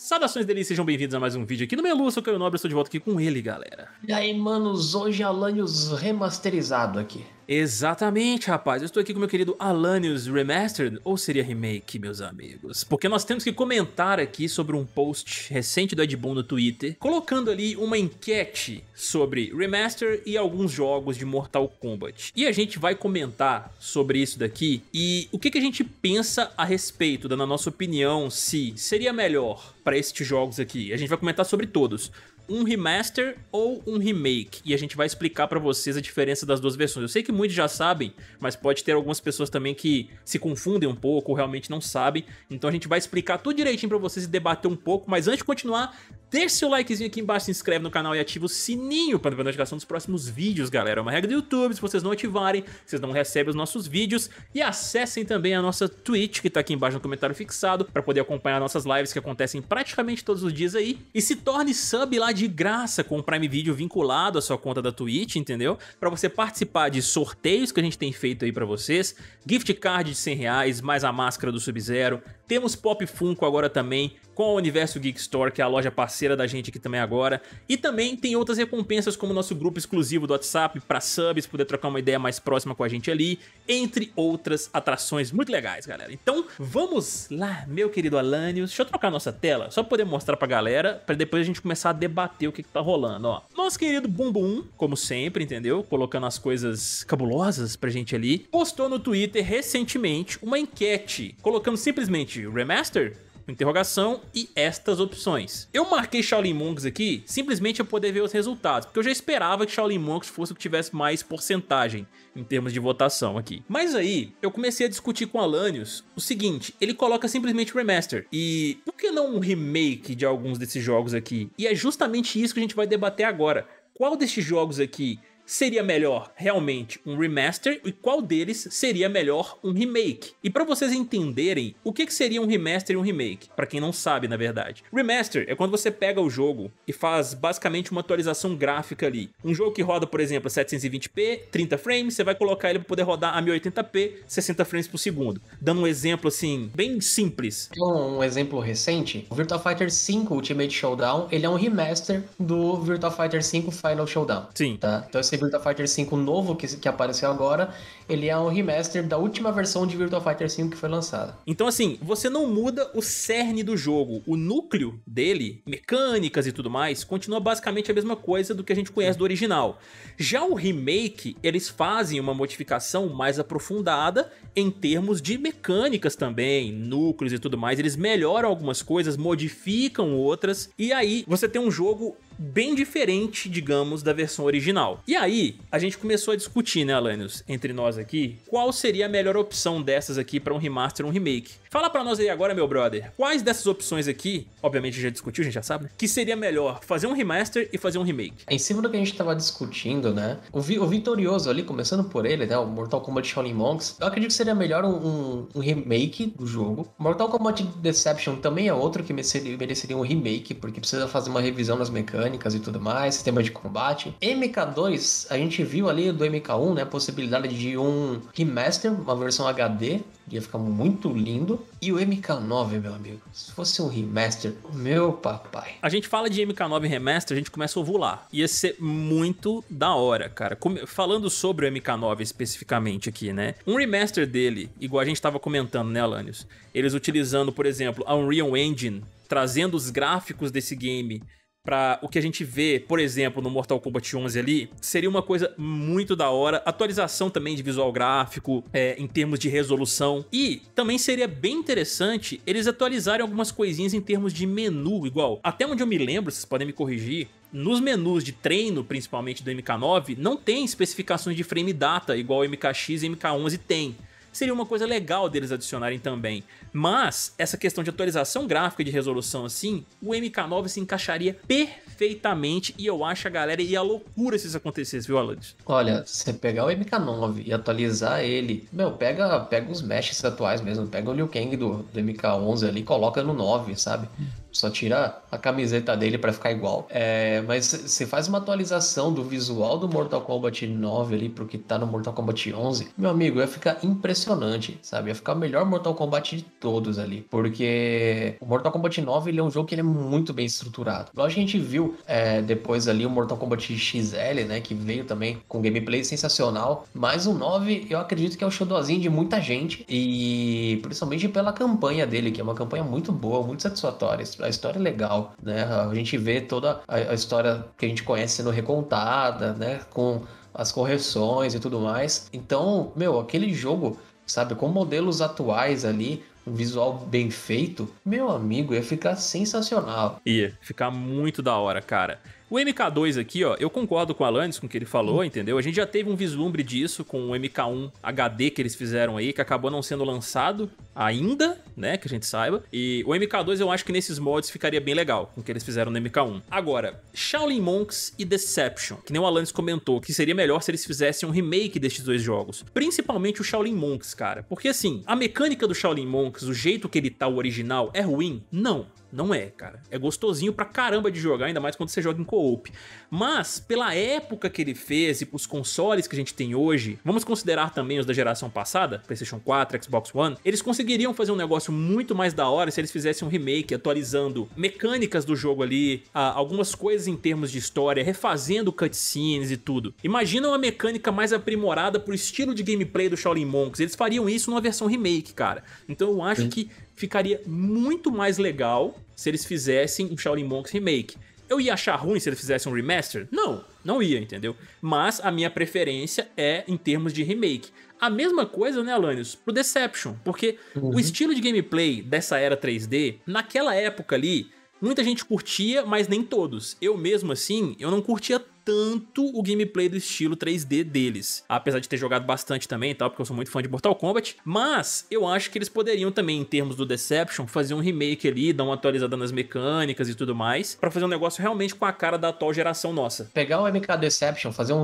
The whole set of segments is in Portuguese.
Saudações delícias, sejam bem-vindos a mais um vídeo aqui no Melu, eu sou o Caio Nobre, estou de volta aqui com ele, galera. E aí, manos, hoje Alanios remasterizado aqui. Exatamente, rapaz. Eu estou aqui com meu querido Alanius Remastered, ou seria remake, meus amigos? Porque nós temos que comentar aqui sobre um post recente do Ed Boon no Twitter, colocando ali uma enquete sobre remaster e alguns jogos de Mortal Kombat. E a gente vai comentar sobre isso daqui e o que, que a gente pensa a respeito, dando a nossa opinião, se seria melhor para estes jogos aqui. A gente vai comentar sobre todos um remaster ou um remake. E a gente vai explicar para vocês a diferença das duas versões. Eu sei que muitos já sabem, mas pode ter algumas pessoas também que se confundem um pouco, ou realmente não sabem. Então a gente vai explicar tudo direitinho para vocês e debater um pouco. Mas antes de continuar, Deixe seu likezinho aqui embaixo, se inscreve no canal e ativa o sininho para perder a notificação dos próximos vídeos, galera. É uma regra do YouTube, se vocês não ativarem, vocês não recebem os nossos vídeos. E acessem também a nossa Twitch, que está aqui embaixo no comentário fixado, para poder acompanhar nossas lives que acontecem praticamente todos os dias aí. E se torne sub lá de graça, com o Prime Video vinculado à sua conta da Twitch, entendeu? Para você participar de sorteios que a gente tem feito aí para vocês, gift card de 100 reais, mais a máscara do Sub-Zero. Temos Pop Funko agora também, com a Universo Geek Store, que é a loja parceira parceira da gente aqui também agora. E também tem outras recompensas, como nosso grupo exclusivo do WhatsApp para subs, poder trocar uma ideia mais próxima com a gente ali, entre outras atrações muito legais, galera. Então, vamos lá, meu querido Alanios. Deixa eu trocar nossa tela, só pra poder mostrar pra galera, para depois a gente começar a debater o que, que tá rolando, ó. Nosso querido Bumbum, como sempre, entendeu? Colocando as coisas cabulosas pra gente ali, postou no Twitter recentemente uma enquete, colocando simplesmente Remaster interrogação e estas opções. Eu marquei Shaolin Monks aqui simplesmente para poder ver os resultados, porque eu já esperava que Shaolin Monks fosse o que tivesse mais porcentagem em termos de votação aqui. Mas aí, eu comecei a discutir com Alanios o seguinte, ele coloca simplesmente remaster, e por que não um remake de alguns desses jogos aqui? E é justamente isso que a gente vai debater agora. Qual destes jogos aqui seria melhor realmente um remaster e qual deles seria melhor um remake. E para vocês entenderem o que, seria um remaster e um remake, para quem não sabe na verdade. Remaster é quando você pega o jogo e faz basicamente uma atualização gráfica ali. Um jogo que roda, por exemplo, a 720p, 30 frames, você vai colocar ele para poder rodar a 1080p, 60 frames por segundo. Dando um exemplo assim, bem simples. Um exemplo recente, o Virtua Fighter 5 Ultimate Showdown, ele é um remaster do Virtua Fighter 5 Final Showdown. Sim. Tá? Então esse esse Virtua Fighter 5 novo que, que apareceu agora, ele é um remaster da última versão de Virtua Fighter 5 que foi lançada. Então, assim, você não muda o cerne do jogo. O núcleo dele, mecânicas e tudo mais, continua basicamente a mesma coisa do que a gente conhece Sim. do original. Já o remake, eles fazem uma modificação mais aprofundada em termos de mecânicas também, núcleos e tudo mais. Eles melhoram algumas coisas, modificam outras, e aí você tem um jogo bem diferente, digamos, da versão original. E aí, a gente começou a discutir, né, Alanios, entre nós aqui, qual seria a melhor opção dessas aqui para um remaster um remake. Fala para nós aí agora, meu brother, quais dessas opções aqui, obviamente já discutiu, a gente já sabe, né, que seria melhor fazer um remaster e fazer um remake? Em cima do que a gente tava discutindo, né, o, vi o Vitorioso ali, começando por ele, né, o Mortal Kombat Shaolin Monks, eu acredito que seria melhor um, um, um remake do jogo. Mortal Kombat Deception também é outro que mereceria um remake, porque precisa fazer uma revisão nas mecânicas mecânicas e tudo mais, sistema de combate. MK2, a gente viu ali do MK1, né, a possibilidade de um remaster, uma versão HD, ia ficar muito lindo. E o MK9, meu amigo, se fosse um remaster, meu papai. A gente fala de MK9 remaster, a gente começa a ovular. Ia ser muito da hora, cara. Falando sobre o MK9 especificamente aqui, né? Um remaster dele, igual a gente tava comentando, né, Alanios? Eles utilizando, por exemplo, a Unreal Engine trazendo os gráficos desse game para o que a gente vê, por exemplo, no Mortal Kombat 11 ali, seria uma coisa muito da hora. Atualização também de visual gráfico, é, em termos de resolução. E também seria bem interessante eles atualizarem algumas coisinhas em termos de menu, igual. Até onde eu me lembro, vocês podem me corrigir, nos menus de treino, principalmente do MK9, não tem especificações de frame data igual o MKX e MK11 tem seria uma coisa legal deles adicionarem também. Mas essa questão de atualização gráfica e de resolução assim, o MK9 se encaixaria perfeitamente e eu acho a galera ia loucura se isso acontecesse, viu, Alan? Olha, você pegar o MK9 e atualizar ele, meu, pega, pega os meshes atuais mesmo, pega o Liu Kang do, do MK11 ali e coloca no 9, sabe? só tira a camiseta dele para ficar igual. É, mas você faz uma atualização do visual do Mortal Kombat 9 ali pro que tá no Mortal Kombat 11, meu amigo, ia ficar impressionante, sabe? Ia ficar o melhor Mortal Kombat de todos ali, porque o Mortal Kombat 9 ele é um jogo que ele é muito bem estruturado. Lógico que a gente viu é, depois ali o Mortal Kombat XL, né, que veio também com gameplay sensacional, mas o 9 eu acredito que é o xodozinho de muita gente e principalmente pela campanha dele, que é uma campanha muito boa, muito satisfatória a história é legal, né? A gente vê toda a, a história que a gente conhece sendo recontada, né? Com as correções e tudo mais. Então, meu, aquele jogo, sabe, com modelos atuais ali, um visual bem feito, meu amigo, ia ficar sensacional. Ia ficar muito da hora, cara. O MK2 aqui, ó, eu concordo com o Alanis, com o que ele falou, uhum. entendeu? A gente já teve um vislumbre disso com o MK1 HD que eles fizeram aí, que acabou não sendo lançado ainda, né, que a gente saiba. E o MK2 eu acho que nesses mods ficaria bem legal, com o que eles fizeram no MK1. Agora, Shaolin Monks e Deception, que nem o Alanis comentou, que seria melhor se eles fizessem um remake destes dois jogos. Principalmente o Shaolin Monks, cara. Porque assim, a mecânica do Shaolin Monks, o jeito que ele tá, o original, é ruim? Não. Não é, cara. É gostosinho pra caramba de jogar, ainda mais quando você joga em co-op. Mas, pela época que ele fez e pros consoles que a gente tem hoje, vamos considerar também os da geração passada, PlayStation 4, Xbox One, eles conseguiriam fazer um negócio muito mais da hora se eles fizessem um remake, atualizando mecânicas do jogo ali, algumas coisas em termos de história, refazendo cutscenes e tudo. Imagina uma mecânica mais aprimorada pro estilo de gameplay do Shaolin Monks. Eles fariam isso numa versão remake, cara. Então eu acho Sim. que ficaria muito mais legal se eles fizessem um Shaolin Monks remake. Eu ia achar ruim se eles fizessem um remaster? Não, não ia, entendeu? Mas a minha preferência é em termos de remake. A mesma coisa, né, Alanios, pro Deception, porque uhum. o estilo de gameplay dessa era 3D, naquela época ali, muita gente curtia, mas nem todos. Eu mesmo assim, eu não curtia tanto o gameplay do estilo 3D deles. Apesar de ter jogado bastante também e tal, porque eu sou muito fã de Mortal Kombat. Mas eu acho que eles poderiam também, em termos do Deception, fazer um remake ali, dar uma atualizada nas mecânicas e tudo mais, para fazer um negócio realmente com a cara da atual geração nossa. Pegar o MK Deception, fazer um,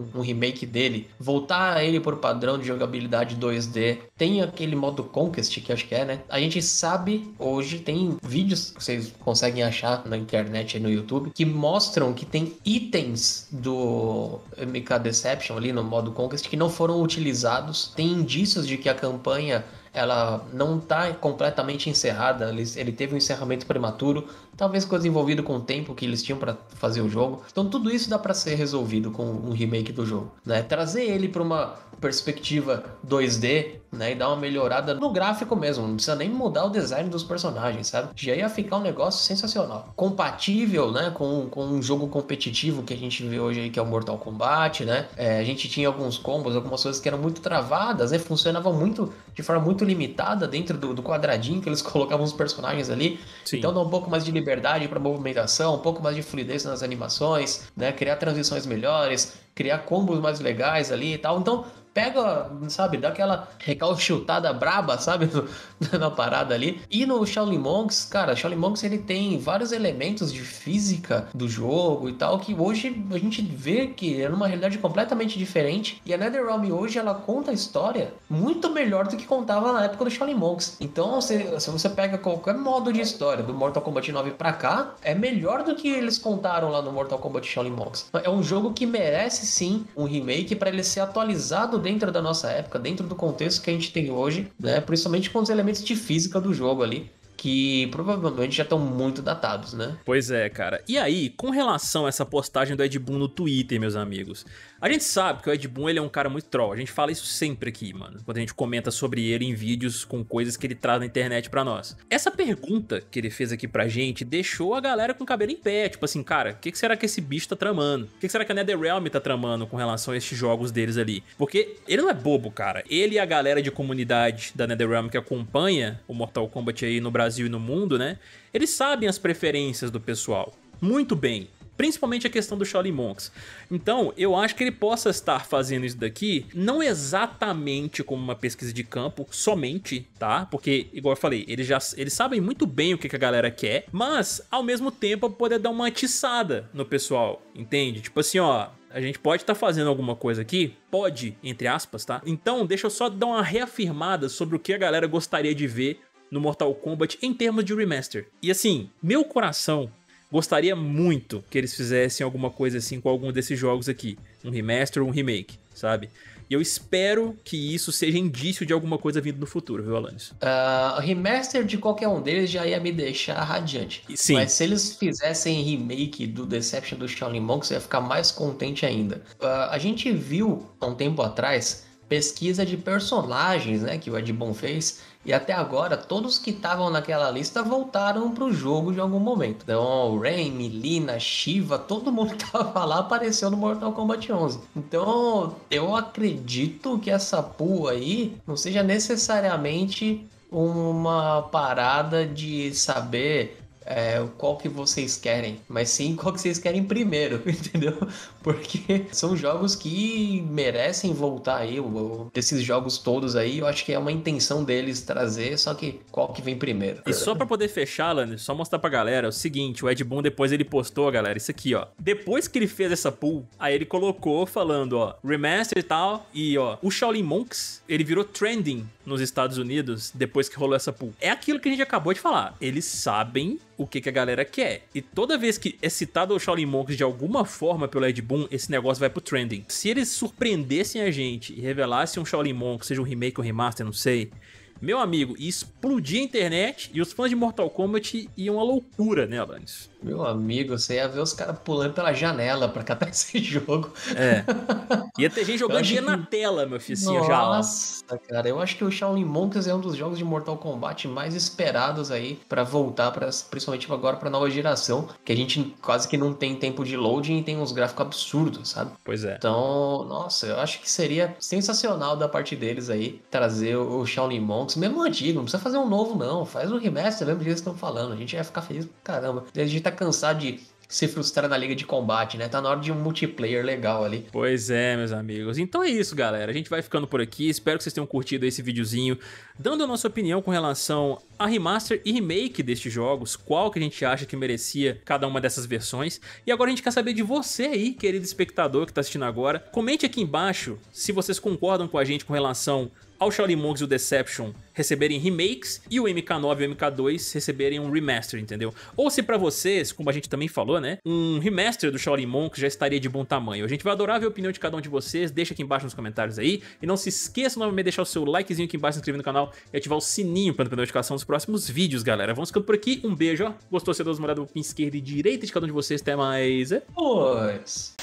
um, um remake dele, voltar ele por padrão de jogabilidade 2D, tem aquele modo Conquest, que acho que é, né? A gente sabe hoje, tem vídeos que vocês conseguem achar na internet e no YouTube, que mostram que tem itens itens do MK Deception ali no modo Conquest que não foram utilizados. Tem indícios de que a campanha ela não está completamente encerrada, ele, ele teve um encerramento prematuro, talvez coisa envolvida com o tempo que eles tinham para fazer o jogo. Então tudo isso dá para ser resolvido com um remake do jogo, né? Trazer ele para uma perspectiva 2D, né, e dar uma melhorada no gráfico mesmo, não precisa nem mudar o design dos personagens, sabe? Já ia ficar um negócio sensacional. Compatível, né, com, com um jogo competitivo que a gente vê hoje aí, que é o Mortal Kombat, né? É, a gente tinha alguns combos, algumas coisas que eram muito travadas, né? Funcionavam muito, de forma muito limitada dentro do, do quadradinho que eles colocavam os personagens ali. Sim. Então dá um pouco mais de liberdade liberdade para movimentação, um pouco mais de fluidez nas animações, né? Criar transições melhores, criar combos mais legais ali e tal. Então, pega, sabe, dá aquela recalchutada braba, sabe, na parada ali. E no Shaolin Monks, cara, Shaolin Monks ele tem vários elementos de física do jogo e tal, que hoje a gente vê que é uma realidade completamente diferente. E a NetherRealm hoje, ela conta a história muito melhor do que contava na época do Shaolin Monks. Então, se, se você pega qualquer modo de história do Mortal Kombat 9 pra cá, é melhor do que eles contaram lá no Mortal Kombat Shaolin Monks. É um jogo que merece sim um remake para ele ser atualizado dentro da nossa época, dentro do contexto que a gente tem hoje, né? Principalmente com os elementos de física do jogo ali que provavelmente já estão muito datados, né? Pois é, cara. E aí, com relação a essa postagem do Ed Boon no Twitter, meus amigos, a gente sabe que o Ed Boon ele é um cara muito troll. A gente fala isso sempre aqui, mano, quando a gente comenta sobre ele em vídeos com coisas que ele traz na internet para nós. Essa pergunta que ele fez aqui pra gente deixou a galera com o cabelo em pé, tipo assim, cara, o que, que, será que esse bicho tá tramando? O que, que será que a NetherRealm tá tramando com relação a esses jogos deles ali? Porque ele não é bobo, cara. Ele e a galera de comunidade da NetherRealm que acompanha o Mortal Kombat aí no Brasil Brasil e no mundo, né? Eles sabem as preferências do pessoal. Muito bem. Principalmente a questão do Shaolin Monks. Então, eu acho que ele possa estar fazendo isso daqui, não exatamente como uma pesquisa de campo, somente, tá? Porque, igual eu falei, eles já eles sabem muito bem o que, a galera quer, mas, ao mesmo tempo, poder dar uma atiçada no pessoal, entende? Tipo assim, ó, a gente pode estar tá fazendo alguma coisa aqui, pode, entre aspas, tá? Então, deixa eu só dar uma reafirmada sobre o que a galera gostaria de ver no Mortal Kombat em termos de remaster. E assim, meu coração gostaria muito que eles fizessem alguma coisa assim com algum desses jogos aqui, um remaster ou um remake, sabe? E eu espero que isso seja indício de alguma coisa vindo no futuro, viu, Alanis? Uh, remaster de qualquer um deles já ia me deixar radiante. Sim. Mas se eles fizessem remake do Deception do Shaolin Monks, eu ia ficar mais contente ainda. Uh, a gente viu há um tempo atrás pesquisa de personagens, né, que o Ed Bon fez, e até agora, todos que estavam naquela lista voltaram pro jogo de algum momento. Então, Rain, Lina, Shiva, todo mundo que tava lá apareceu no Mortal Kombat 11. Então, eu acredito que essa pool aí não seja necessariamente uma parada de saber é, qual que vocês querem, mas sim qual que vocês querem primeiro, entendeu? porque são jogos que merecem voltar aí. Eu, desses jogos todos aí, eu acho que é uma intenção deles trazer, só que qual que vem primeiro. E só para poder fechar, Lander, só mostrar pra galera é o seguinte: o Ed Boon depois ele postou, galera, isso aqui, ó. Depois que ele fez essa pool, aí ele colocou falando, ó, remaster e tal, e ó, o Shaolin Monks, ele virou trending nos Estados Unidos depois que rolou essa pool. É aquilo que a gente acabou de falar. Eles sabem o que, que a galera quer. E toda vez que é citado o Shaolin Monks de alguma forma pelo Ed Boon, esse negócio vai pro trending. Se eles surpreendessem a gente e revelassem um Shaolin Moon, que seja um remake ou um remaster, não sei, meu amigo, explodia a internet e os fãs de Mortal Kombat iam à loucura, né, Alanis? Meu amigo, você ia ver os caras pulando pela janela pra catar esse jogo. É. Ia ter gente jogando dia que... na tela, meu filho, assim, já. Nossa, cara, eu acho que o Shaolin Monks é um dos jogos de Mortal Kombat mais esperados aí para voltar, pra, principalmente agora pra nova geração, que a gente quase que não tem tempo de loading e tem uns gráficos absurdos, sabe? Pois é. Então, nossa, eu acho que seria sensacional da parte deles aí trazer o Shaolin Monks mesmo antigo, não precisa fazer um novo, não. Faz um remaster mesmo que eles estão falando. A gente vai ficar feliz caramba. A gente tá cansado de se frustrar na liga de combate, né? Tá na hora de um multiplayer legal ali. Pois é, meus amigos. Então é isso, galera. A gente vai ficando por aqui. Espero que vocês tenham curtido esse videozinho, dando a nossa opinião com relação a remaster e remake destes jogos, qual que a gente acha que merecia cada uma dessas versões. E agora a gente quer saber de você aí, querido espectador que tá assistindo agora. Comente aqui embaixo se vocês concordam com a gente com relação ao Shaolin Monks e o Deception receberem remakes e o MK9 e o MK2 receberem um remaster, entendeu? Ou se para vocês, como a gente também falou, né, um remaster do Shaolin Monks já estaria de bom tamanho. A gente vai adorar ver a opinião de cada um de vocês, deixa aqui embaixo nos comentários aí. E não se esqueça novamente de deixar o seu likezinho aqui embaixo, se inscrever no canal e ativar o sininho para não perder a notificação dos próximos vídeos, galera. Vamos ficando por aqui, um beijo, ó. Gostou, Se dá uma olhada pro pin esquerdo e direita de cada um de vocês, até mais. Pois.